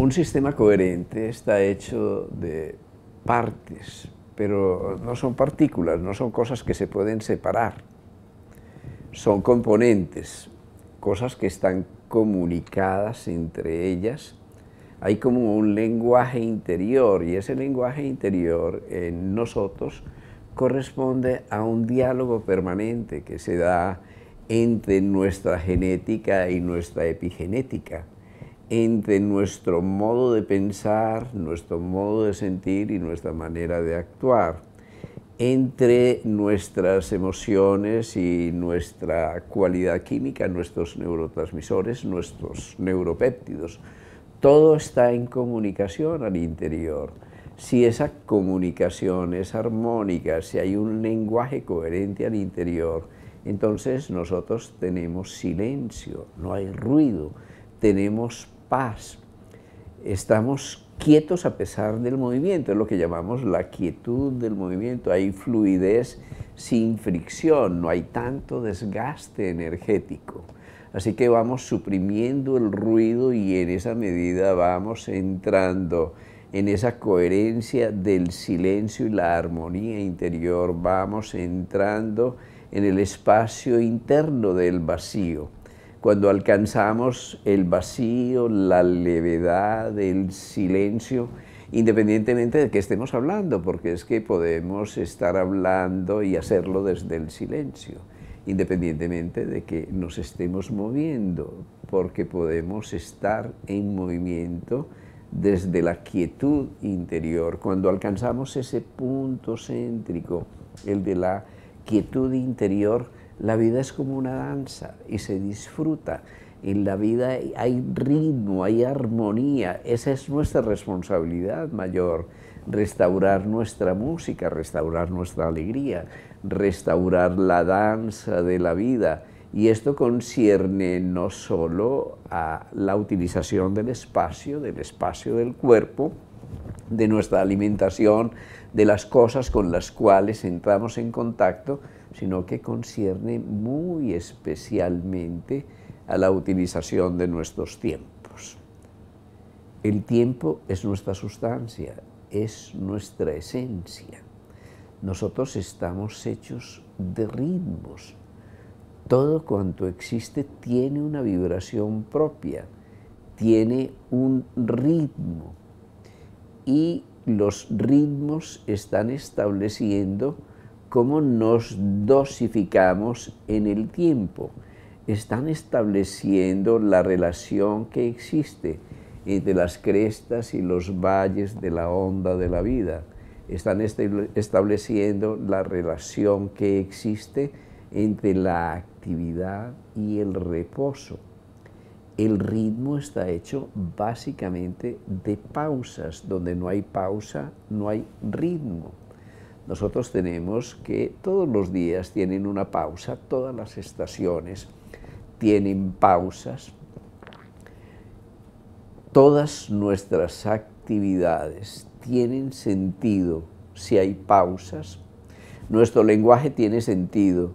Un sistema coherente está hecho de partes, pero no son partículas, no son cosas que se pueden separar. Son componentes, cosas que están comunicadas entre ellas. Hay como un lenguaje interior y ese lenguaje interior en nosotros corresponde a un diálogo permanente que se da entre nuestra genética y nuestra epigenética entre nuestro modo de pensar, nuestro modo de sentir y nuestra manera de actuar, entre nuestras emociones y nuestra cualidad química, nuestros neurotransmisores, nuestros neuropéptidos. Todo está en comunicación al interior. Si esa comunicación es armónica, si hay un lenguaje coherente al interior, entonces nosotros tenemos silencio, no hay ruido, tenemos paz. Estamos quietos a pesar del movimiento, es lo que llamamos la quietud del movimiento. Hay fluidez sin fricción, no hay tanto desgaste energético. Así que vamos suprimiendo el ruido y en esa medida vamos entrando en esa coherencia del silencio y la armonía interior, vamos entrando en el espacio interno del vacío cuando alcanzamos el vacío, la levedad, el silencio, independientemente de que estemos hablando, porque es que podemos estar hablando y hacerlo desde el silencio, independientemente de que nos estemos moviendo, porque podemos estar en movimiento desde la quietud interior. Cuando alcanzamos ese punto céntrico, el de la quietud interior, la vida es como una danza y se disfruta. En la vida hay ritmo, hay armonía. Esa es nuestra responsabilidad mayor. Restaurar nuestra música, restaurar nuestra alegría, restaurar la danza de la vida. Y esto concierne no solo a la utilización del espacio, del espacio del cuerpo, de nuestra alimentación, de las cosas con las cuales entramos en contacto, sino que concierne muy especialmente a la utilización de nuestros tiempos. El tiempo es nuestra sustancia, es nuestra esencia. Nosotros estamos hechos de ritmos. Todo cuanto existe tiene una vibración propia, tiene un ritmo. Y los ritmos están estableciendo cómo nos dosificamos en el tiempo. Están estableciendo la relación que existe entre las crestas y los valles de la onda de la vida. Están este, estableciendo la relación que existe entre la actividad y el reposo. El ritmo está hecho básicamente de pausas. Donde no hay pausa, no hay ritmo nosotros tenemos que todos los días tienen una pausa, todas las estaciones tienen pausas, todas nuestras actividades tienen sentido si hay pausas, nuestro lenguaje tiene sentido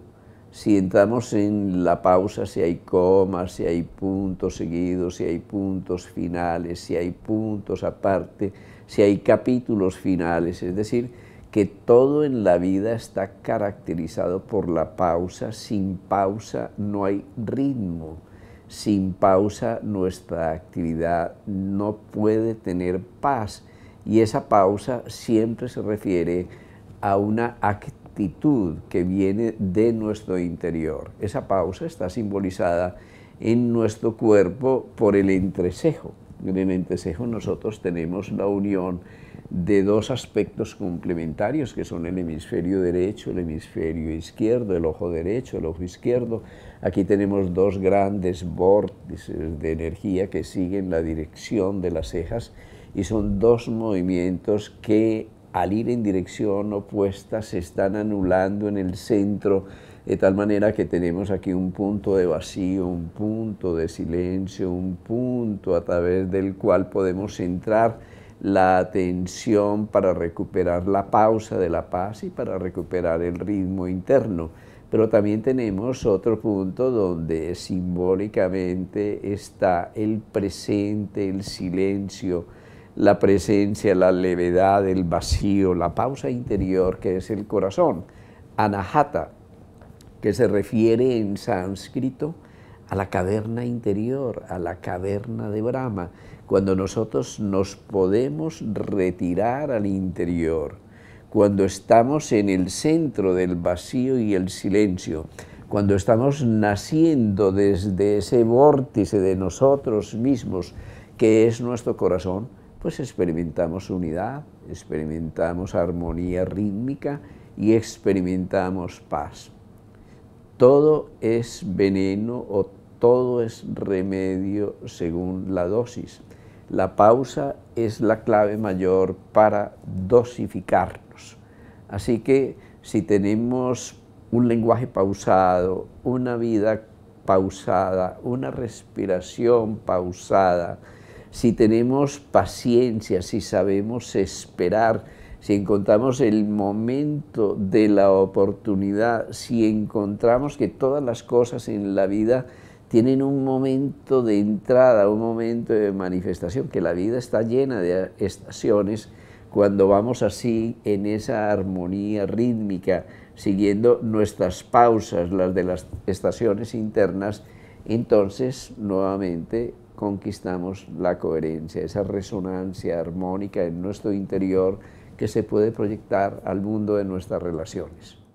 si entramos en la pausa, si hay comas, si hay puntos seguidos, si hay puntos finales, si hay puntos aparte, si hay capítulos finales, es decir, que todo en la vida está caracterizado por la pausa, sin pausa no hay ritmo, sin pausa nuestra actividad no puede tener paz y esa pausa siempre se refiere a una actitud que viene de nuestro interior. Esa pausa está simbolizada en nuestro cuerpo por el entrecejo. En el entrecejo nosotros tenemos la unión de dos aspectos complementarios que son el hemisferio derecho, el hemisferio izquierdo, el ojo derecho, el ojo izquierdo. Aquí tenemos dos grandes bordes de energía que siguen la dirección de las cejas y son dos movimientos que al ir en dirección opuesta se están anulando en el centro de tal manera que tenemos aquí un punto de vacío, un punto de silencio, un punto a través del cual podemos entrar la atención para recuperar la pausa de la paz y para recuperar el ritmo interno. Pero también tenemos otro punto donde simbólicamente está el presente, el silencio, la presencia, la levedad, el vacío, la pausa interior que es el corazón. Anahata, que se refiere en sánscrito a la caverna interior, a la caverna de Brahma cuando nosotros nos podemos retirar al interior, cuando estamos en el centro del vacío y el silencio, cuando estamos naciendo desde ese vórtice de nosotros mismos que es nuestro corazón, pues experimentamos unidad, experimentamos armonía rítmica y experimentamos paz. Todo es veneno o todo es remedio según la dosis. La pausa es la clave mayor para dosificarnos. Así que si tenemos un lenguaje pausado, una vida pausada, una respiración pausada, si tenemos paciencia, si sabemos esperar, si encontramos el momento de la oportunidad, si encontramos que todas las cosas en la vida tienen un momento de entrada, un momento de manifestación, que la vida está llena de estaciones cuando vamos así en esa armonía rítmica, siguiendo nuestras pausas, las de las estaciones internas, entonces nuevamente conquistamos la coherencia, esa resonancia armónica en nuestro interior que se puede proyectar al mundo de nuestras relaciones.